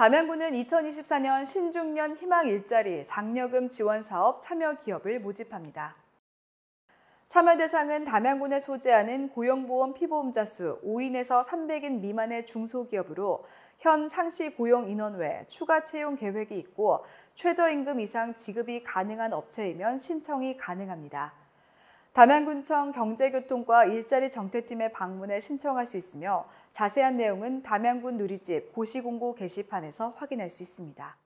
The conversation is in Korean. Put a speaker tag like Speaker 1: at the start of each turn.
Speaker 1: 담양구는 2024년 신중년 희망 일자리 장려금 지원 사업 참여 기업을 모집합니다. 참여 대상은 담양군에 소재하는 고용보험 피보험자 수 5인에서 300인 미만의 중소기업으로 현 상시 고용 인원 외 추가 채용 계획이 있고 최저임금 이상 지급이 가능한 업체이면 신청이 가능합니다. 담양군청 경제교통과 일자리 정책팀의 방문에 신청할 수 있으며 자세한 내용은 담양군 누리집 고시공고 게시판에서 확인할 수 있습니다.